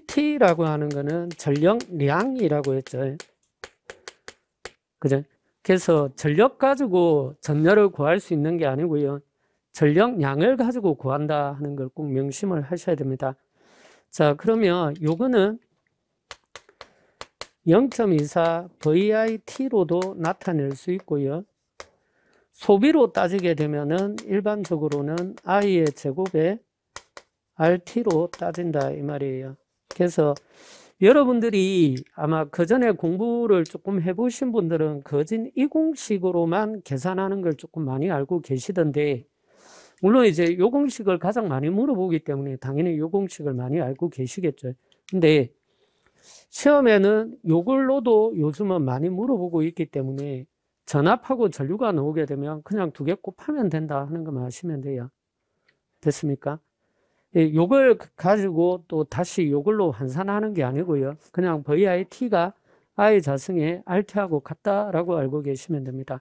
PT라고 하는 거는 전력량이라고 했죠. 그죠? 그래서 전력 가지고 전열을 구할 수 있는 게 아니고요. 전력량을 가지고 구한다 하는 걸 꼭 명심을 하셔야 됩니다. 자, 그러면 요거는 0.24 VIT로도 나타낼 수 있고요. 소비로 따지게 되면은 일반적으로는 I의 제곱에 RT로 따진다 이 말이에요. 그래서 여러분들이 아마 그 전에 공부를 조금 해보신 분들은 거진 이공식으로만 계산하는 걸 조금 많이 알고 계시던데 물론 이제 요공식을 가장 많이 물어보기 때문에 당연히 요공식을 많이 알고 계시겠죠. 근데 시험에는 요걸로도 요즘은 많이 물어보고 있기 때문에 전압하고 전류가 나오게 되면 그냥 두 개 곱하면 된다 하는 것만 아시면 돼요. 됐습니까? 요걸 예, 가지고 또 다시 요걸로 환산하는 게 아니고요. 그냥 VIT가 아이 자성에 RT하고 같다라고 알고 계시면 됩니다.